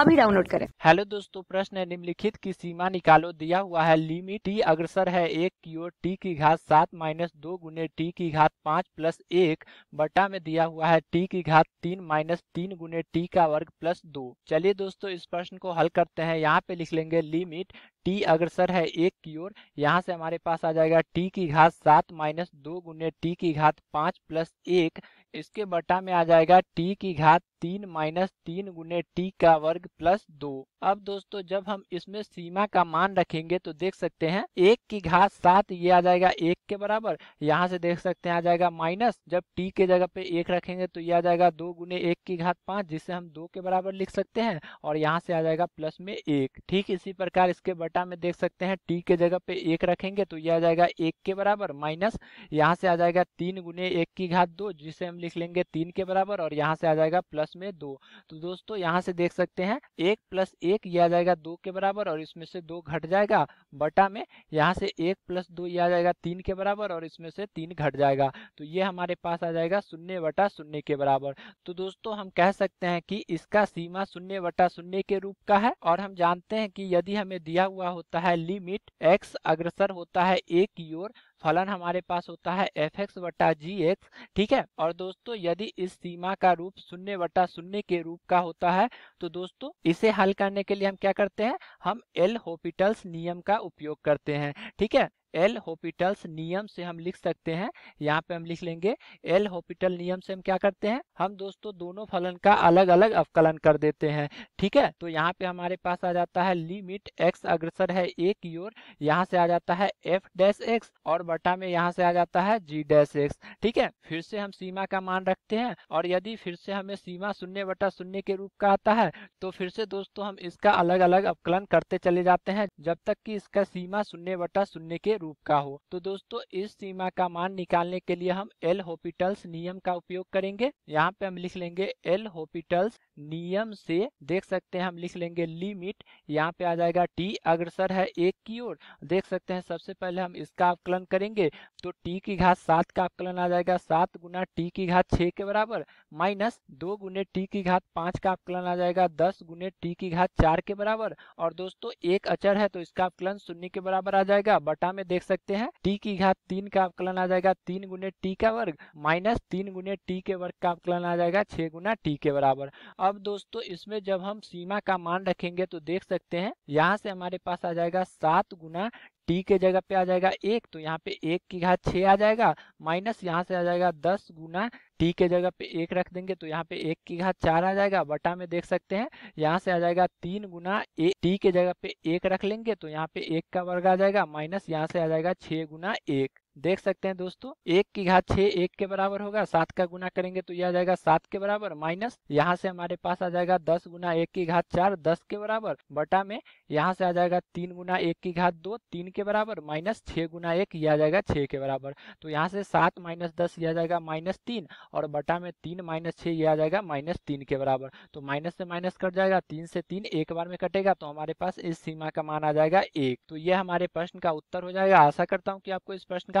अभी डाउनलोड करें हेलो दोस्तों प्रश्न है निम्नलिखित की सीमा निकालो दिया हुआ है लिमिट टी अग्रसर है एक की ओर टी की घात सात माइनस दो गुने टी की घात पाँच प्लस एक बटा में दिया हुआ है टी की घात तीन माइनस तीन गुने टी का वर्ग प्लस दो चलिए दोस्तों इस प्रश्न को हल करते हैं यहाँ पे लिख लेंगे लिमिट टी अग्रसर है एक की ओर यहाँ से हमारे पास आ जाएगा टी की घात सात माइनस दो गुने टी की घात पाँच प्लस एक इसके बटा में आ जाएगा टी की घात तीन माइनस तीन गुने टी का वर्ग प्लस दो अब दोस्तों जब हम इसमें सीमा का मान रखेंगे तो देख सकते हैं एक की घात सात ये आ जाएगा एक के बराबर यहाँ से देख सकते हैं आ जाएगा माइनस जब टी के जगह पे एक रखेंगे तो ये आ जाएगा दो गुने एक की घात पांच जिसे हम दो के बराबर लिख सकते हैं और यहाँ से आ जाएगा प्लस में एक ठीक इसी प्रकार इसके बटा में देख सकते हैं टी के जगह पे एक रखेंगे तो यह आ जाएगा एक के बराबर माइनस यहाँ से आ जाएगा तीन गुने एक की घात दो जिसे हम लिख लेंगे तीन के बराबर और यहाँ से आ जाएगा प्लस प्लस में दो तो दोस्तों यहाँ से देख सकते हैं एक प्लस एक आ जाएगा दो के बराबर और इसमें से दो घट जाएगा बटा में यहाँ से एक प्लस दो आ जाएगा तीन के बराबर और इसमें से तीन घट जाएगा तो ये हमारे पास आ जाएगा शून्य बटा शून्य के बराबर तो दोस्तों हम कह सकते हैं कि इसका सीमा शून्य बटा शून्य के रूप का है और हम जानते हैं कि यदि हमें दिया हुआ होता है लिमिट एक्स अग्रसर होता है एक की ओर फलन हमारे पास होता है एफ एक्स वटा जी एक्स ठीक है और दोस्तों यदि इस सीमा का रूप शून्य वटा शून्य के रूप का होता है तो दोस्तों इसे हल करने के लिए हम क्या करते हैं हम एल होपिटल्स नियम का उपयोग करते हैं ठीक है एल होपिटल्स नियम से हम लिख सकते हैं यहाँ पे हम लिख लेंगे एल होपिटल नियम से हम क्या करते हैं हम दोस्तों दोनों फलन का अलग अलग अवकलन कर देते हैं ठीक है तो यहाँ पे हमारे पास आ जाता है लिमिट एक्स अग्रसर है ए की ओर यहाँ से आ जाता है एफ डैश एक्स और बटा में यहाँ से आ जाता है जी डैश एक्स ठीक है फिर से हम सीमा का मान रखते हैं और यदि फिर से हमें सीमा शून्य बटा शून्य के रूप का आता है तो फिर से दोस्तों हम इसका अलग अलग अवकलन करते चले जाते हैं जब तक कि इसका सीमा शून्य बटा शून्य के रूप का हो तो दोस्तों इस सीमा का मान निकालने के लिए हम एल होपिटल्स नियम का उपयोग करेंगे यहाँ पे हम लिख लेंगे एल होपिटल्स नियम से देख सकते हैं हम लिख लेंगे लिमिट यहाँ पे आ जाएगा टी अग्रसर है एक की ओर देख सकते हैं सबसे पहले हम इसका अवकलन करेंगे तो टी की घात सात का अवकलन आ जाएगा सात गुना टी की घात छ के बराबर माइनस दो गुने टी की घात पांच का अवकलन आ जाएगा दस गुने टी की घात चार के बराबर और दोस्तों एक अचर है तो इसका अवकलन शून्य के बराबर आ जाएगा बटा में देख सकते हैं टी की घात तीन का अवकलन आ जाएगा तीन गुने टी का वर्ग माइनस तीन गुने टी के वर्ग का अवकलन आ जाएगा छह गुना टी के बराबर अब दोस्तों इसमें जब हम सीमा का मान रखेंगे तो देख सकते हैं यहाँ से हमारे पास आ जाएगा सात गुना टी के जगह पे आ जाएगा एक तो यहाँ पे एक की घात छः आ जाएगा माइनस यहाँ से आ जाएगा दस गुना टी के जगह पे एक रख देंगे तो यहाँ पे एक की घात चार आ जाएगा बटा में देख सकते हैं यहाँ से आ जाएगा तीन गुना ए टी के जगह पे एक रख लेंगे तो यहाँ पे एक का वर्ग आ जाएगा माइनस यहाँ से आ जाएगा छः गुना एक देख सकते हैं दोस्तों एक की घात छह एक के बराबर होगा सात का गुना करेंगे तो यह आ जाएगा सात के बराबर माइनस यहाँ से हमारे पास आ जाएगा दस गुना एक की घात चार दस के बराबर बटा में यहाँ से आ जाएगा तीन गुना एक की घात दो तीन के बराबर माइनस छह गुना एक यह आ जाएगा छह के बराबर तो यहाँ से सात माइनस दस यह आ जाएगा माइनस तीन और बटा में तीन माइनस छह यह आ जाएगा माइनस तीन के बराबर तो माइनस से माइनस कट जाएगा तीन से तीन एक बार में कटेगा तो हमारे पास इस सीमा का मान आ जाएगा एक तो यह हमारे प्रश्न का उत्तर हो जाएगा आशा करता हूँ कि आपको इस प्रश्न का